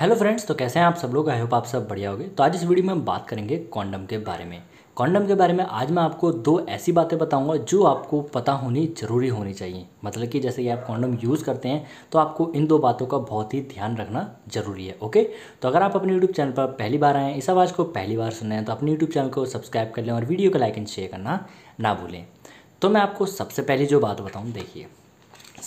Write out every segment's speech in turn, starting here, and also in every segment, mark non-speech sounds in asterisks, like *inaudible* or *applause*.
hello friends तो कैसे हैं आप सब लोग आई होप आप सब बढ़िया होगे तो आज इस वीडियो में हम बात करेंगे कॉन्डम के बारे में कॉन्डम के बारे में आज मैं आपको दो ऐसी बातें बताऊंगा जो आपको पता होनी ज़रूरी होनी चाहिए मतलब कि जैसे कि आप कॉन्डम यूज़ करते हैं तो आपको इन दो बातों का बहुत ही ध्यान रखना ज़रूरी है ओके तो अगर आप अपने यूट्यूब चैनल पर पहली बार आएँ इस आवाज़ को पहली बार सुने हैं तो अपने यूट्यूब चैनल को सब्सक्राइब कर लें और वीडियो को लाइक एंड शेयर करना ना भूलें तो मैं आपको सबसे पहले जो बात बताऊँ देखिए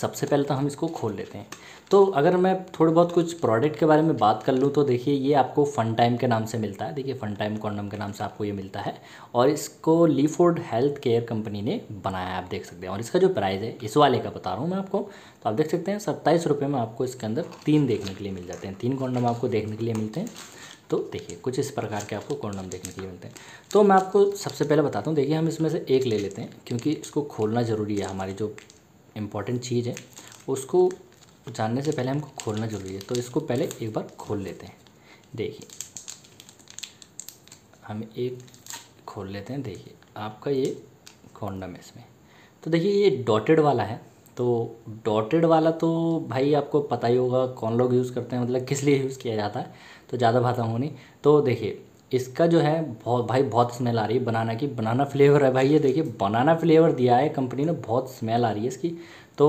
सबसे पहले तो हम इसको खोल लेते हैं तो अगर मैं थोड़ा बहुत कुछ प्रोडक्ट के बारे में बात कर लूँ तो देखिए ये आपको फ़न टाइम के नाम से मिलता है देखिए फ़न टाइम कॉन्डम के नाम से आपको ये मिलता है और इसको लीफोर्ड हेल्थ केयर कंपनी ने बनाया है आप देख सकते हैं और इसका जो प्राइस है इस वाले का बता रहा हूँ मैं आपको तो आप देख सकते हैं सत्ताईस रुपये में आपको इसके अंदर तीन देखने के लिए मिल जाते हैं तीन कॉन्डम आपको देखने के लिए मिलते हैं तो देखिए कुछ इस प्रकार के आपको कॉन्डम देखने के लिए मिलते हैं तो मैं आपको सबसे पहले बताता हूँ देखिए हम इसमें से एक ले लेते हैं क्योंकि इसको खोलना ज़रूरी है हमारी जो इम्पॉर्टेंट चीज़ है उसको जानने से पहले हमको खोलना ज़रूरी है तो इसको पहले एक बार खोल लेते हैं देखिए हम एक खोल लेते हैं देखिए आपका ये कॉन्डम है इसमें तो देखिए ये डॉटेड वाला है तो डॉटेड वाला तो भाई आपको पता ही होगा कौन लोग यूज़ करते हैं मतलब किस लिए यूज़ किया जाता है तो ज़्यादा भाषा नहीं तो देखिए इसका जो है बहुत भाई बहुत स्मेल आ रही है बनाना की बनाना फ्लेवर है भाई ये देखिए बनाना फ्लेवर दिया है कंपनी ने बहुत स्मेल आ रही है इसकी तो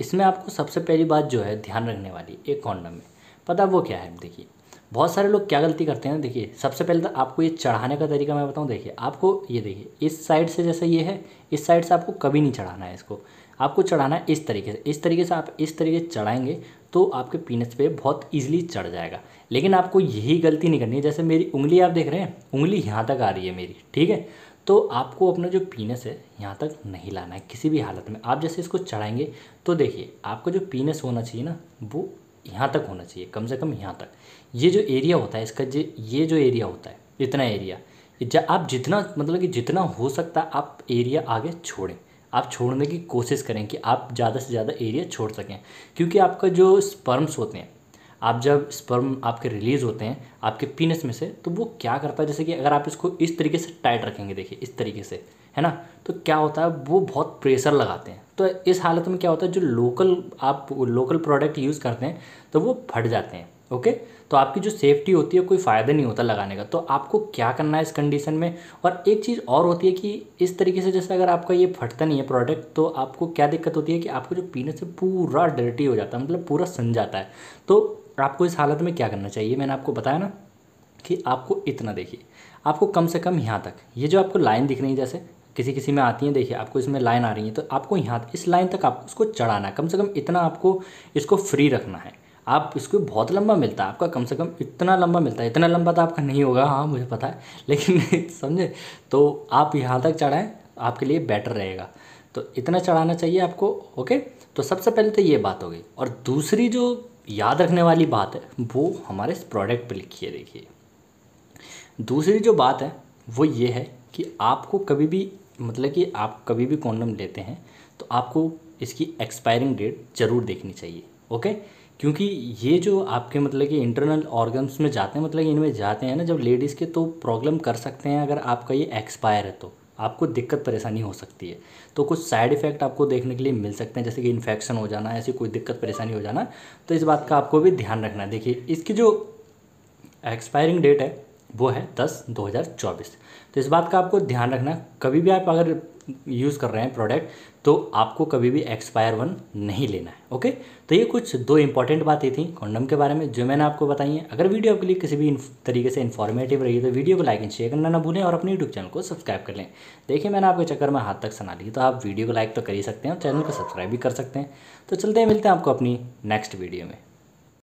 इसमें आपको सबसे पहली बात जो है ध्यान रखने वाली एक कॉन्डम में पता वो क्या है देखिए बहुत सारे लोग क्या गलती करते हैं देखिए सबसे पहले तो आपको ये चढ़ाने का तरीका मैं बताऊँ देखिए आपको ये देखिए इस साइड से जैसे ये है इस साइड से आपको कभी नहीं चढ़ाना है इसको आपको चढ़ाना है इस तरीके से इस तरीके से आप इस तरीके से चढ़ाएंगे तो आपके पीनस पे बहुत इजीली चढ़ जाएगा लेकिन आपको यही गलती नहीं करनी है जैसे मेरी उंगली आप देख रहे हैं उंगली यहाँ तक आ रही है मेरी ठीक है तो आपको अपना जो पीनस है यहाँ तक नहीं लाना है किसी भी हालत में आप जैसे इसको चढ़ाएंगे तो देखिए आपका जो पीनस होना चाहिए ना वो यहाँ तक होना चाहिए कम से कम यहाँ तक ये जो एरिया होता है इसका जो ये जो एरिया होता है इतना एरिया जब आप जितना मतलब कि जितना हो सकता है आप एरिया आगे छोड़ें आप छोड़ने की कोशिश करें कि आप ज़्यादा से ज़्यादा एरिया छोड़ सकें क्योंकि आपका जो स्पर्म्स होते हैं आप जब स्पर्म आपके रिलीज़ होते हैं आपके पीनस में से तो वो क्या करता है जैसे कि अगर आप इसको इस तरीके से टाइट रखेंगे देखिए इस तरीके से है ना तो क्या होता है वो बहुत प्रेशर लगाते हैं तो इस हालत में क्या होता है जो लोकल आप लोकल प्रोडक्ट यूज़ करते हैं तो वो फट जाते हैं ओके तो आपकी जो सेफ्टी होती है कोई फ़ायदा नहीं होता लगाने का तो आपको क्या करना है इस कंडीशन में और एक चीज़ और होती है कि इस तरीके से जैसे अगर आपका ये फटता नहीं है प्रोडक्ट तो आपको क्या दिक्कत होती है कि आपको जो पीने से पूरा डर्टी हो जाता है मतलब पूरा सन जाता है तो आपको इस हालत में क्या करना चाहिए मैंने आपको बताया ना कि आपको इतना देखिए आपको कम से कम यहाँ तक ये जो आपको लाइन दिख रही है जैसे किसी किसी में आती है देखिए आपको इसमें लाइन आ रही है तो आपको यहाँ इस लाइन तक आपको उसको चढ़ाना है कम से कम इतना आपको इसको फ्री रखना है आप इसको बहुत लंबा मिलता है आपका कम से कम इतना लंबा मिलता है इतना लंबा तो आपका नहीं होगा हाँ मुझे पता है *laughs* लेकिन समझे तो आप यहाँ तक चढ़ाएँ आपके लिए बेटर रहेगा तो इतना चढ़ाना चाहिए आपको ओके तो सबसे पहले तो ये बात हो गई और दूसरी जो याद रखने वाली बात है वो हमारे इस प्रोडक्ट पे लिखी है देखिए दूसरी जो बात है वो ये है कि आपको कभी भी मतलब कि आप कभी भी कॉन्डम लेते हैं तो आपको इसकी एक्सपायरिंग डेट ज़रूर देखनी चाहिए ओके क्योंकि ये जो आपके मतलब कि इंटरनल ऑर्गन्स में जाते हैं मतलब इनमें जाते हैं ना जब लेडीज़ के तो प्रॉब्लम कर सकते हैं अगर आपका ये एक्सपायर है तो आपको दिक्कत परेशानी हो सकती है तो कुछ साइड इफ़ेक्ट आपको देखने के लिए मिल सकते हैं जैसे कि इन्फेक्शन हो जाना ऐसी कोई दिक्कत परेशानी हो जाना तो इस बात का आपको भी ध्यान रखना है देखिए इसकी जो एक्सपायरिंग डेट है वो है दस दो हज़ार चौबीस तो इस बात का आपको ध्यान रखना कभी भी आप अगर यूज़ कर रहे हैं प्रोडक्ट तो आपको कभी भी एक्सपायर वन नहीं लेना है ओके तो ये कुछ दो इंपॉर्टेंट बातें थी कॉन्डम के बारे में जो मैंने आपको बताई हैं अगर वीडियो आपके लिए किसी भी तरीके से इन्फॉर्मेटिव रही तो वीडियो को लाइक एंड शेयर करना ना भूलें और अपने यूट्यूब चैनल को सब्सक्राइब कर लें देखिए मैंने आपके चक्कर में हाथ तक सना ली तो आप वीडियो को लाइक तो कर ही सकते हैं और चैनल को सब्सक्राइब भी कर सकते हैं तो चलते हैं मिलते हैं आपको अपनी नेक्स्ट वीडियो में